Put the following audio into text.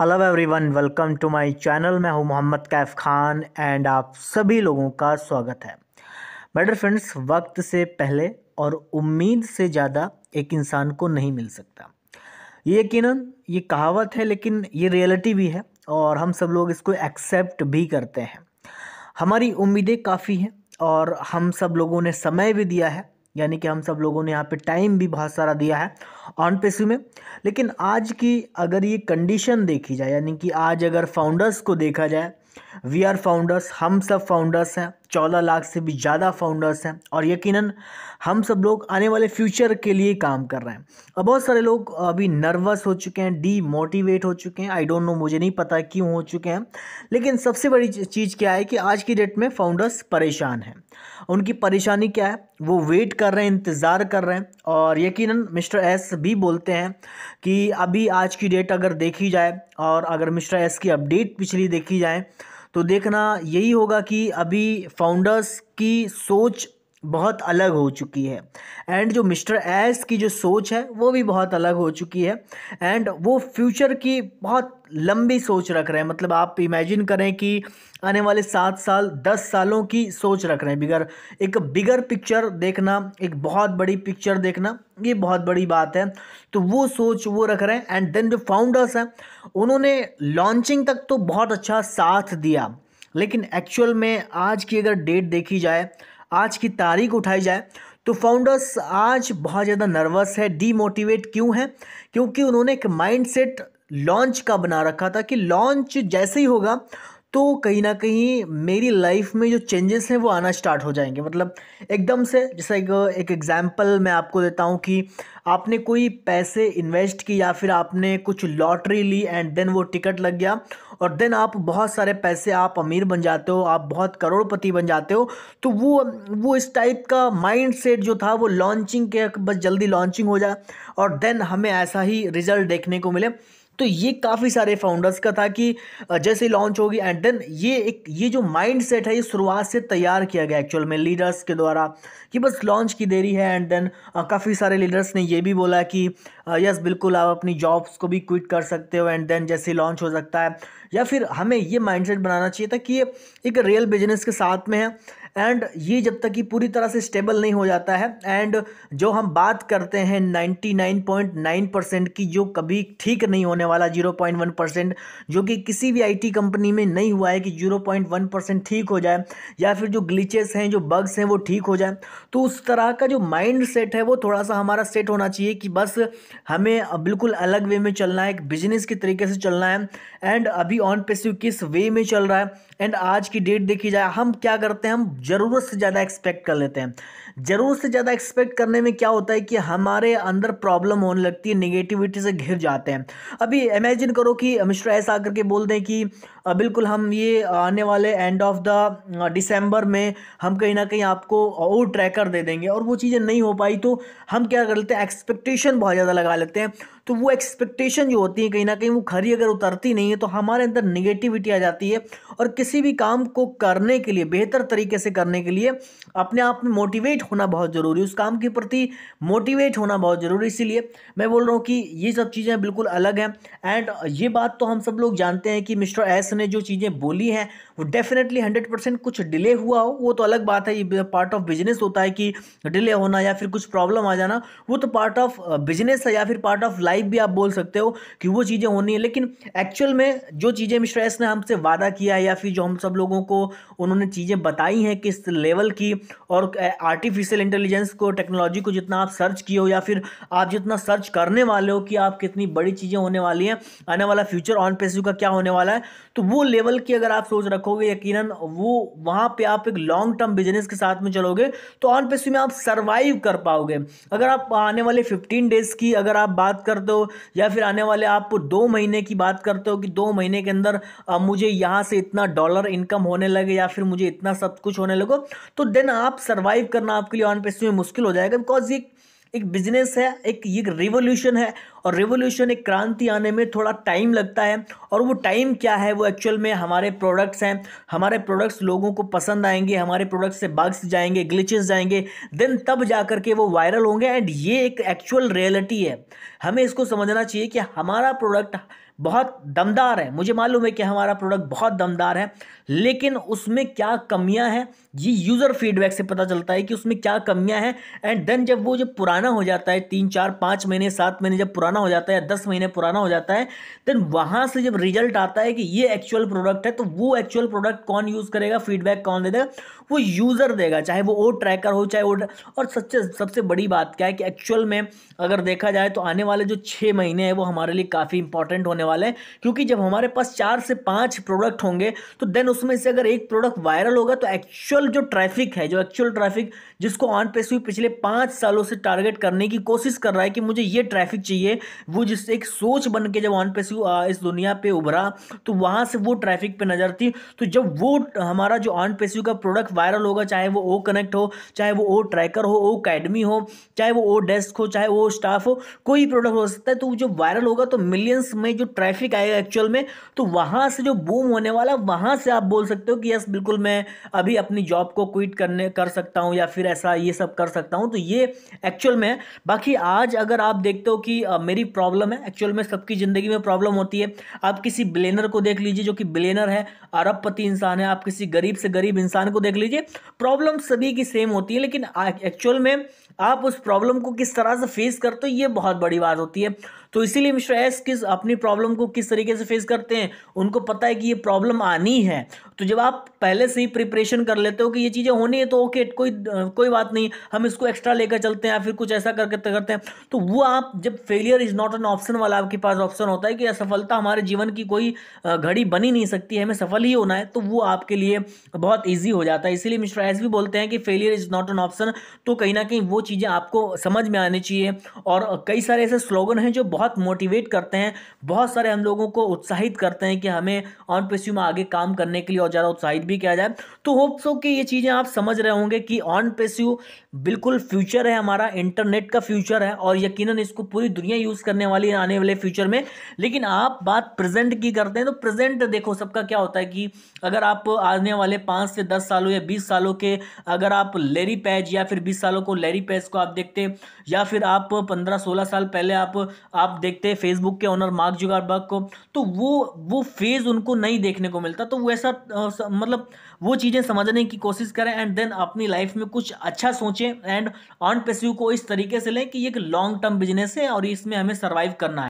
hello everyone welcome to my channel मैं हूं Mohammad Kaif Khan and आप सभी लोगों का स्वागत है बेटर फ्रेंड्स वक्त से पहले और उम्मीद से ज़्यादा एक इंसान को नहीं मिल सकता ये यकीन ये कहावत है लेकिन ये रियलिटी भी है और हम सब लोग इसको एक्सेप्ट भी करते हैं हमारी उम्मीदें काफ़ी हैं और हम सब लोगों ने समय भी दिया है यानी कि हम सब लोगों ने यहाँ पे टाइम भी बहुत सारा दिया है ऑन पेशी में लेकिन आज की अगर ये कंडीशन देखी जाए यानी कि आज अगर फाउंडर्स को देखा जाए वी आर फाउंडर्स हम सब फाउंडर्स हैं चौदह लाख से भी ज़्यादा फाउंडर्स हैं और यकीनन हम सब लोग आने वाले फ्यूचर के लिए काम कर रहे हैं और बहुत सारे लोग अभी नर्वस हो चुके हैं डीमोटिवेट हो चुके हैं आई डोंट नो मुझे नहीं पता क्यों हो चुके हैं लेकिन सबसे बड़ी चीज़ क्या है कि आज की डेट में फाउंडर्स परेशान हैं उनकी परेशानी क्या है वो वेट कर रहे हैं इंतज़ार कर रहे हैं और यकीन मिस्टर एस भी बोलते हैं कि अभी आज की डेट अगर देखी जाए और अगर मिस्टर एस की अपडेट पिछली देखी जाए तो देखना यही होगा कि अभी फाउंडर्स की सोच बहुत अलग हो चुकी है एंड जो मिस्टर एस की जो सोच है वो भी बहुत अलग हो चुकी है एंड वो फ्यूचर की बहुत लंबी सोच रख रहे हैं मतलब आप इमेजिन करें कि आने वाले सात साल दस सालों की सोच रख रहे हैं बिगर एक बिगर पिक्चर देखना एक बहुत बड़ी पिक्चर देखना ये बहुत बड़ी बात है तो वो सोच वो रख रहे हैं एंड देन जो फाउंडर्स हैं उन्होंने लॉन्चिंग तक तो बहुत अच्छा साथ दिया लेकिन एक्चुअल में आज की अगर डेट देखी जाए आज की तारीख उठाई जाए तो फाउंडर्स आज बहुत ज़्यादा नर्वस है डीमोटिवेट क्यों है क्योंकि उन्होंने एक माइंडसेट लॉन्च का बना रखा था कि लॉन्च जैसे ही होगा तो कहीं ना कहीं मेरी लाइफ में जो चेंजेस हैं वो आना स्टार्ट हो जाएंगे मतलब एकदम से जैसे एक एक एग्ज़ाम्पल मैं आपको देता हूँ कि आपने कोई पैसे इन्वेस्ट की या फिर आपने कुछ लॉटरी ली एंड देन वो टिकट लग गया और देन आप बहुत सारे पैसे आप अमीर बन जाते हो आप बहुत करोड़पति बन जाते हो तो वो वो इस टाइप का माइंड सेट जो था वो लॉन्चिंग के बस जल्दी लॉन्चिंग हो जाए और देन हमें ऐसा ही रिज़ल्ट देखने को मिले तो ये काफ़ी सारे फाउंडर्स का था कि जैसे लॉन्च होगी एंड देन ये एक ये जो माइंड सेट है ये शुरुआत से तैयार किया गया एक्चुअल में लीडर्स के द्वारा कि बस लॉन्च की देरी है एंड देन काफ़ी सारे लीडर्स ने ये भी बोला कि यस बिल्कुल आप अपनी जॉब्स को भी क्विट कर सकते हो एंड देन जैसे लॉन्च हो सकता है या फिर हमें ये माइंड बनाना चाहिए था कि ये एक रियल बिजनेस के साथ में है एंड ये जब तक कि पूरी तरह से स्टेबल नहीं हो जाता है एंड जो हम बात करते हैं 99.9 परसेंट की जो कभी ठीक नहीं होने वाला 0.1 परसेंट जो कि किसी भी आईटी कंपनी में नहीं हुआ है कि 0.1 परसेंट ठीक हो जाए या फिर जो ग्लिचेस हैं जो बग्स हैं वो ठीक हो जाए तो उस तरह का जो माइंड सेट है वो थोड़ा सा हमारा सेट होना चाहिए कि बस हमें बिल्कुल अलग वे में चलना है एक बिजनेस के तरीके से चलना है एंड अभी ऑन पेसिव किस वे में चल रहा है एंड आज की डेट देखी जाए हम क्या करते हैं हम ज़रूरत से ज़्यादा एक्सपेक्ट कर लेते हैं ज़रूरत से ज़्यादा एक्सपेक्ट करने में क्या होता है कि हमारे अंदर प्रॉब्लम होने लगती है निगेटिविटी से घिर जाते हैं अभी इमेजिन करो कि मिश्रा ऐसा आकर के बोल दें कि बिल्कुल हम ये आने वाले एंड ऑफ द डिसम्बर में हम कहीं ना कहीं आपको और ट्रैकर दे देंगे और वो चीज़ें नहीं हो पाई तो हम क्या कर लेते हैं एक्सपेक्टेशन बहुत ज़्यादा लगा लेते हैं तो वो एक्सपेक्टेशन जो होती है कहीं ना कहीं वो खरी अगर उतरती नहीं है तो हमारे अंदर निगेटिविटी आ जाती है और किसी भी काम को करने के लिए बेहतर तरीके से करने के लिए अपने आप में मोटिवेट होना बहुत ज़रूरी है उस काम के प्रति मोटिवेट होना बहुत ज़रूरी इसीलिए मैं बोल रहा हूँ कि ये सब चीज़ें बिल्कुल अलग हैं एंड ये बात तो हम सब लोग जानते हैं कि मिस्टर एस ने जो चीज़ें बोली हैं वो डेफिनेटली हंड्रेड परसेंट कुछ डिले हुआ हो वो तो अलग बात है ये पार्ट ऑफ बिजनेस होता है कि डिले होना या फिर कुछ प्रॉब्लम आ जाना वो तो पार्ट ऑफ बिजनेस है या फिर पार्ट ऑफ लाइफ टाइप भी आप बोल सकते हो कि वो चीज़ें होनी है लेकिन एक्चुअल में जो चीज़ें मिश्रा एस ने हमसे वादा किया है या फिर जो हम सब लोगों को उन्होंने चीज़ें बताई हैं किस लेवल की और आर्टिफिशियल इंटेलिजेंस को टेक्नोलॉजी को जितना आप सर्च किए हो या फिर आप जितना सर्च करने वाले हो कि आप कितनी बड़ी चीज़ें होने वाली हैं आने वाला फ्यूचर ऑन पेसिव का क्या होने वाला है तो वो लेवल की अगर आप सोच रखोगे यकीन वो वहाँ पर आप एक लॉन्ग टर्म बिजनेस के साथ में चलोगे तो ऑन पेसिव में आप सर्वाइव कर पाओगे अगर आप आने वाले फिफ्टीन डेज की अगर आप बात कर दो या फिर आने वाले आप दो महीने की बात करते हो कि दो महीने के अंदर मुझे यहाँ से इतना डॉलर इनकम होने लगे या फिर मुझे इतना सब कुछ होने लगो तो देन आप सर्वाइव करना आपके लिए ऑन पेस्ट में मुश्किल हो जाएगा बिकॉज ये एक बिजनेस है एक ये रिवोल्यूशन है और रिवोल्यूशन एक क्रांति आने में थोड़ा टाइम लगता है और वो टाइम क्या है वो एक्चुअल में हमारे प्रोडक्ट्स हैं हमारे प्रोडक्ट्स लोगों को पसंद आएंगे हमारे प्रोडक्ट्स से बग्स जाएंगे ग्लिचेस जाएंगे देन तब जा के वो वायरल होंगे एंड ये एक एक्चुअल रियलिटी है हमें इसको समझना चाहिए कि हमारा प्रोडक्ट बहुत दमदार है मुझे मालूम है कि हमारा प्रोडक्ट बहुत दमदार है लेकिन उसमें क्या कमियां हैं ये यूज़र फीडबैक से पता चलता है कि उसमें क्या कमियां हैं एंड देन जब वो जब पुराना हो जाता है तीन चार पाँच महीने सात महीने जब पुराना पुराना हो जाता है दस महीने पुराना हो जाता है देन वहाँ से जब रिजल्ट आता है कि ये एक्चुअल प्रोडक्ट है तो वो एक्चुअल प्रोडक्ट कौन यूज़ करेगा फीडबैक कौन दे देगा वो यूज़र देगा चाहे वो ओ ट्रैकर हो चाहे ओ और सबसे सबसे बड़ी बात क्या है कि एक्चुअल में अगर देखा जाए तो आने वाले जो छः महीने हैं वो हमारे लिए काफ़ी इंपॉर्टेंट होने वाले हैं क्योंकि जब हमारे पास चार से पाँच प्रोडक्ट होंगे तो देन उसमें से अगर एक प्रोडक्ट वायरल होगा तो एक्चुअल जो ट्रैफिक है जो एक्चुअल ट्रैफिक जिसको ऑन पे पिछले पाँच सालों से टारगेट करने की कोशिश कर रहा है कि मुझे ये ट्रैफिक चाहिए वो जिस एक सोच बन के जब वहाँ पे इस दुनिया पे उभरा तो वहाँ से वो ट्रैफिक पे नज़र थी तो जब वो हमारा जो ऑन पेस्यू का प्रोडक्ट वायरल होगा चाहे वो ओ कनेक्ट हो चाहे वो ओ ट्रैकर हो ओ अकेडमी हो चाहे वो ओ डेस्क हो चाहे वो स्टाफ हो कोई प्रोडक्ट हो सकता है तो जो वायरल होगा तो मिलियंस में जो ट्रैफिक आएगा एक्चुअल में तो वहाँ से जो बूम होने वाला वहाँ से आप बोल सकते हो कि यस बिल्कुल मैं अभी अपनी जॉब को क्विट करने कर सकता हूँ या फिर ऐसा ये सब कर सकता हूँ तो ये एक्चुअल में बाकी आज अगर आप देखते हो कि मेरी प्रॉब्लम है एक्चुअल में सबकी ज़िंदगी में प्रॉब्लम होती है आप किसी ब्लेनर को देख लीजिए जो कि ब्लेनर है अरबपति इंसान है आप किसी गरीब से गरीब इंसान को देख लीजिए प्रॉब्लम सभी की सेम होती है लेकिन एक्चुअल में आप उस प्रॉब्लम को किस तरह से फेस करते हो ये बहुत बड़ी बात होती है तो इसीलिए मिस्टर एस किस अपनी प्रॉब्लम को किस तरीके से फेस करते हैं उनको पता है कि ये प्रॉब्लम आनी है तो जब आप पहले से ही प्रिपरेशन कर लेते हो कि ये चीज़ें होनी है तो ओके कोई कोई बात नहीं हम इसको एक्स्ट्रा लेकर चलते हैं या फिर कुछ ऐसा करके करते हैं तो वो आप जब failure is not an option वाला आपके पास ऑप्शन होता है कि असफलता हमारे जीवन की कोई घड़ी बनी नहीं सकती है हमें सफल ही होना है तो वो आपके लिए बहुत ईजी हो जाता है इसीलिए मिस्टर एस भी बोलते हैं कि failure is not an option तो कहीं ना कहीं वो चीज़ें आपको समझ में आनी चाहिए और कई सारे ऐसे स्लोगन हैं जो बहुत मोटिवेट करते हैं बहुत सारे हम लोगों को उत्साहित करते हैं कि हमें ऑन पेस्यू में आगे काम करने के लिए और ज़्यादा उत्साहित भी किया जाए तो होप्सो हो कि ये चीज़ें आप समझ रहे होंगे कि ऑन पेस्यू बिल्कुल फ्यूचर है हमारा इंटरनेट का फ्यूचर है और यकीन इसको पूरी दुनिया यूज़ करने वाली आने वाले फ्यूचर में लेकिन आप बात प्रेजेंट की करते हैं तो प्रेजेंट देखो सबका क्या होता है कि अगर आप आने वाले पाँच से दस सालों या बीस सालों के अगर आप लेरी पैज या फिर बीस सालों को लेरी पैज को आप देखते या फिर आप पंद्रह सोलह साल पहले आप आप आप देखते हैं फेसबुक के ऑनर मार्क जुगारबर्ग को तो वो वो फेज़ उनको नहीं देखने को मिलता तो वो ऐसा मतलब वो चीज़ें समझने की कोशिश करें एंड देन अपनी लाइफ में कुछ अच्छा सोचें एंड ऑन पेस्यू को इस तरीके से लें कि एक लॉन्ग टर्म बिजनेस है और इसमें हमें सर्वाइव करना है